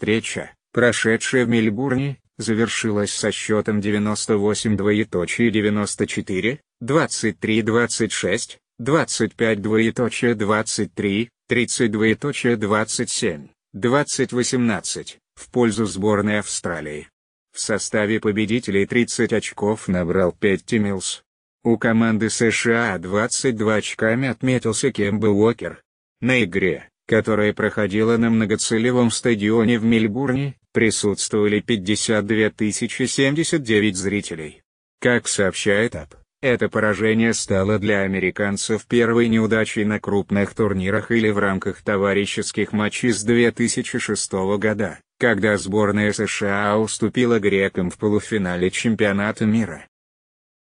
встреча, прошедшая в Мельбурне, завершилась со счетом 98 двоеточие 94, 23 26, 25 двоеточие 23, 30 двоеточие 27, 20 18, в пользу сборной Австралии. В составе победителей 30 очков набрал Пет Тиммилс. У команды США 22 очками отметился Кембл Уокер. На игре, которая проходила на многоцелевом стадионе в Мельбурне, присутствовали 52 079 зрителей. Как сообщает АП, это поражение стало для американцев первой неудачей на крупных турнирах или в рамках товарищеских матчей с 2006 года, когда сборная США уступила грекам в полуфинале чемпионата мира.